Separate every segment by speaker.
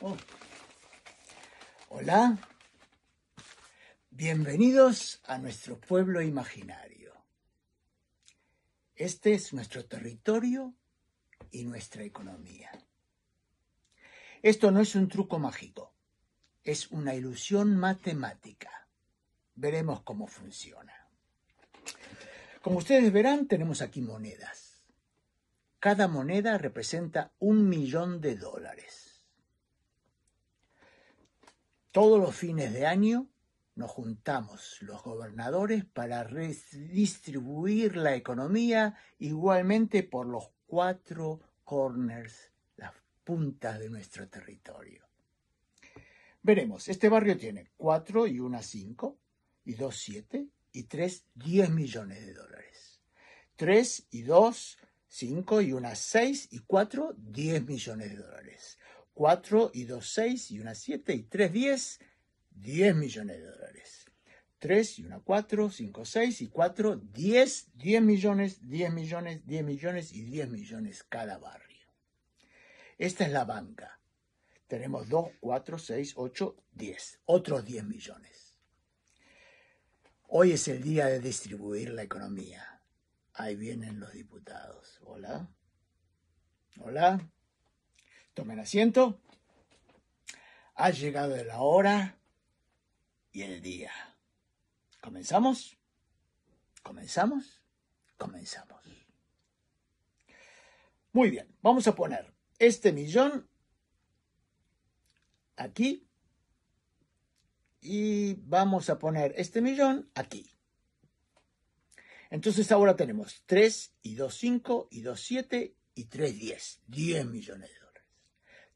Speaker 1: Oh. Hola, bienvenidos a nuestro pueblo imaginario. Este es nuestro territorio y nuestra economía. Esto no es un truco mágico, es una ilusión matemática. Veremos cómo funciona. Como ustedes verán, tenemos aquí monedas. Cada moneda representa un millón de dólares. Todos los fines de año nos juntamos los gobernadores para redistribuir la economía igualmente por los cuatro corners, las puntas de nuestro territorio. Veremos, este barrio tiene 4 y 1 5 y 2 7 y 3 10 millones de dólares. 3 y 2 5 y 1 6 y 4 10 millones de dólares. 4 y 2, 6 y 1, 7 y 3, 10, 10 millones de dólares. 3 y 1, 4, 5, 6 y 4, 10, 10 millones, 10 millones, 10 millones y 10 millones cada barrio. Esta es la banca. Tenemos 2, 4, 6, 8, 10. Otros 10 millones. Hoy es el día de distribuir la economía. Ahí vienen los diputados. Hola. Hola. Tomen asiento. Ha llegado la hora y el día. ¿Comenzamos? ¿Comenzamos? Comenzamos. Muy bien, vamos a poner este millón aquí y vamos a poner este millón aquí. Entonces ahora tenemos 3 y 2, 5 y 2, 7 y 3, 10. 10 millones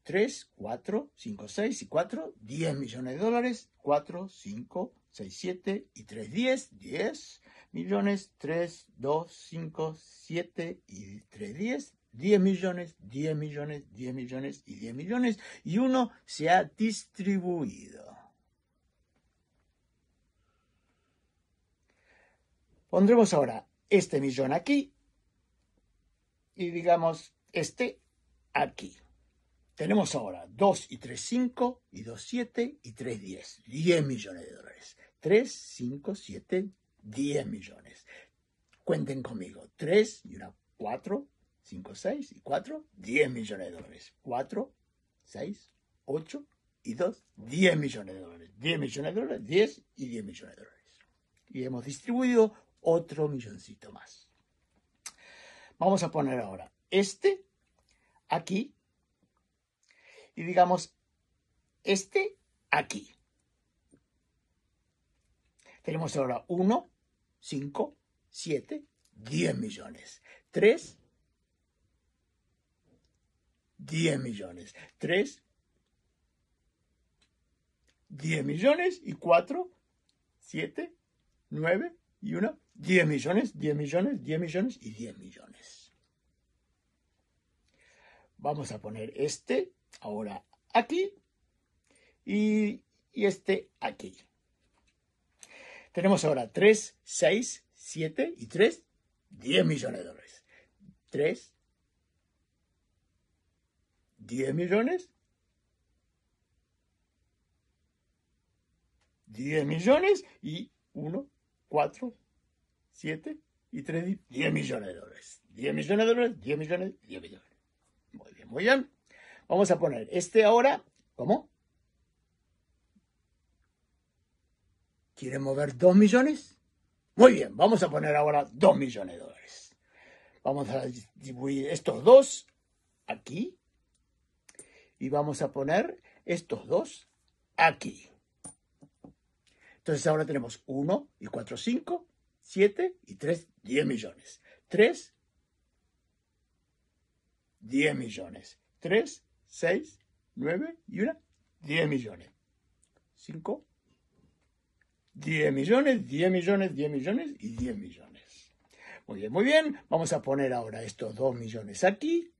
Speaker 1: 3, 4, 5, 6 y 4, 10 millones de dólares, 4, 5, 6, 7 y 3, 10, 10 millones, 3, 2, 5, 7 y 3, 10, 10 millones, 10 millones, 10 millones y 10 millones y uno se ha distribuido. Pondremos ahora este millón aquí y digamos este aquí. Tenemos ahora 2 y 3, 5 y 2, 7 y 3, 10. 10 millones de dólares. 3, 5, 7, 10 millones. Cuenten conmigo. 3 y una 4, 5, 6 y 4, 10 millones de dólares. 4, 6, 8 y 2, 10 millones de dólares. 10 millones de dólares, 10 y 10 millones de dólares. Y hemos distribuido otro milloncito más. Vamos a poner ahora este aquí y digamos este aquí. Tenemos ahora 1, 5, 7, 10 millones. 3, 10 millones. 3, 10 millones. Y 4, 7, 9 y 1, 10 millones, 10 millones, 10 millones y 10 millones. Vamos a poner este Ahora aquí y, este aquí. Tenemos ahora 3, 6, 7 y 3, 10 millones de dólares. 3, 10 millones, 10 millones y 1, 4, 7 y 3, 10 millones de dólares. 10 millones de dólares, 10 millones, 10 millones. Muy bien, muy bien. Vamos a poner este ahora. ¿Cómo? ¿Quiere mover 2 millones? Muy bien, vamos a poner ahora 2 millones de dólares. Vamos a distribuir estos dos aquí y vamos a poner estos dos aquí. Entonces ahora tenemos 1 y 4, 5, 7 y 3, 10 millones. 3, 10 millones. 3, 6, 9 y 1, 10 millones. 5, 10 millones, 10 millones, 10 millones y 10 millones. Muy bien, muy bien. Vamos a poner ahora estos 2 millones aquí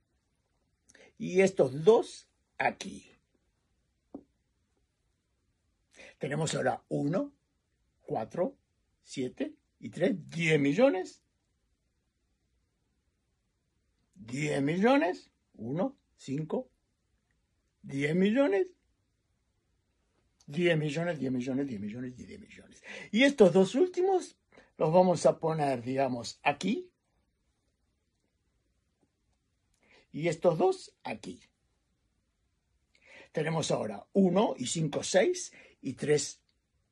Speaker 1: y estos 2 aquí. Tenemos ahora 1, 4, 7 y 3, 10 millones. 10 millones, 1, 5, 10 millones, 10 millones, 10 millones, 10 millones y 10 millones. Y estos dos últimos los vamos a poner, digamos, aquí. Y estos dos aquí. Tenemos ahora 1 y 5, 6 y 3,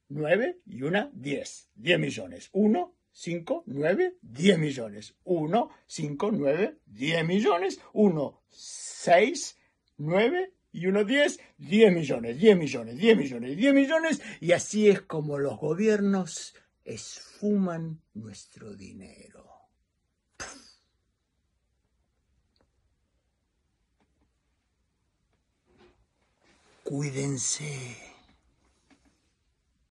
Speaker 1: 9 y 1, 10. 10 millones. 1, 5, 9, 10 millones. 1, 5, 9, 10 millones. 1, 6, 9, 10 y uno 10, 10 millones, 10 millones, 10 millones, 10 millones, y así es como los gobiernos esfuman nuestro dinero. Cuídense.